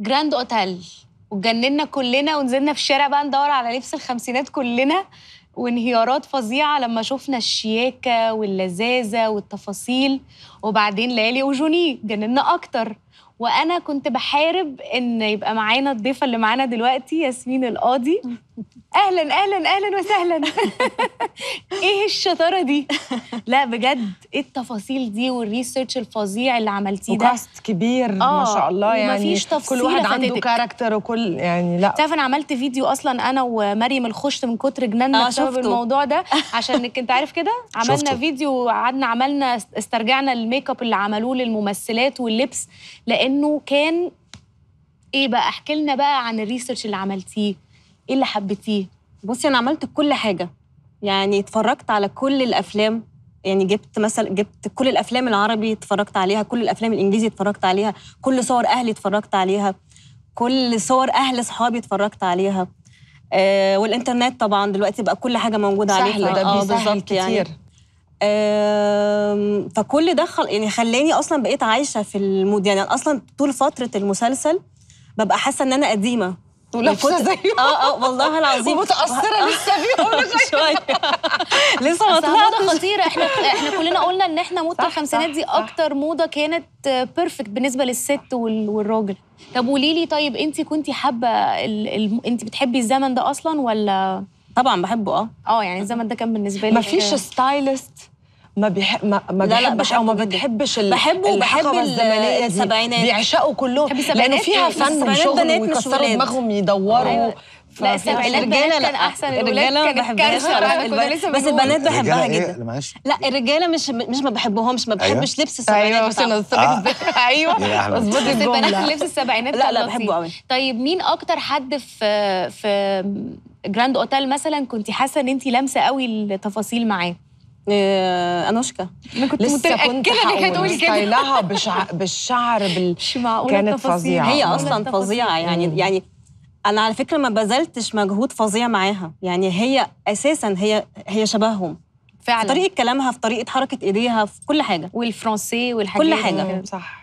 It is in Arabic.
جراند اوتيل واتجننا كلنا ونزلنا في الشارع بقى ندور على لبس الخمسينات كلنا وانهيارات فظيعه لما شفنا الشياكه واللذاذه والتفاصيل وبعدين ليالي وجوني جننا اكتر وانا كنت بحارب ان يبقى معانا الضيفه اللي معانا دلوقتي ياسمين القاضي اهلا اهلا اهلا وسهلا ايه الشطاره دي لا بجد ايه التفاصيل دي والريسيرش الفظيع اللي عملتيه ده وكاست كبير آه ما شاء الله يعني ومفيش كل واحد عنده كاركتر وكل يعني لا تعرف انا عملت فيديو اصلا انا ومريم الخشت من كتر جناننا آه بسبب الموضوع ده عشان انت عارف كده عملنا شفته. فيديو وقعدنا عملنا استرجعنا الميك اب اللي عملوه للممثلات واللبس لانه كان ايه بقى احكي لنا بقى عن الريسيرش اللي عملتيه ايه اللي حبيتيه بصي انا عملت كل حاجه يعني اتفرجت على كل الافلام يعني جبت مثلا جبت كل الافلام العربي اتفرجت عليها كل الافلام الانجليزي اتفرجت عليها كل صور اهلي اتفرجت عليها كل صور اهل اصحابي اتفرجت عليها آه والانترنت طبعا دلوقتي بقى كل حاجه موجوده سهل عليها ده آه بيسهل يعني. كتير يعني. آه فكل ده خل... يعني خلاني اصلا بقيت عايشه في المود يعني اصلا طول فتره المسلسل ببقى حاسه ان انا قديمه ولابسه زيهم اه اه والله العظيم ومتاثره آه، آه. لسه بيهم شويه لسه ما طلعتش خطيره احنا احنا كلنا قلنا ان احنا موضه الخمسينات دي اكتر موضه كانت بيرفكت بالنسبه للست والراجل طب قولي لي طيب انت كنت حابه ال... ال... انت بتحبي الزمن ده اصلا ولا طبعا بحبه اه اه يعني الزمن ده كان بالنسبه لي مفيش ستايلست ما بيح... ما, ما لا بيحبش لا او ما بتحبش ال... بحبه وبحب السبعينات بيعشقوا كلهم لانه فيها فن وشغل ويكسروا دماغهم يدوروا أيوة. لا السبعينات الرجاله احسن الولاد كانت بس البنات بحبها إيه؟ جدا لا الرجاله مش مش ما بحبهمش ما أيوة. بحبش لبس أيوة، السبعينات آه. ايوه ايوه بس البنات لبس السبعينات لا لا بحبه قوي طيب مين اكتر حد في في جراند اوتيل مثلا كنت حاسه ان انت لامسه قوي التفاصيل معاه آه، انوشكا انا كنت متاكده انك هتقولي كده ستايلها بشع... بالشعر بال مش معقوله كانت فظيعه هي اصلا فظيعه يعني مم. يعني انا على فكره ما بذلتش مجهود فظيع معاها يعني هي اساسا هي هي شبههم فعلا في طريقه كلامها في طريقه حركه ايديها في كل حاجه والفرنسي والحاجات كل حاجه صح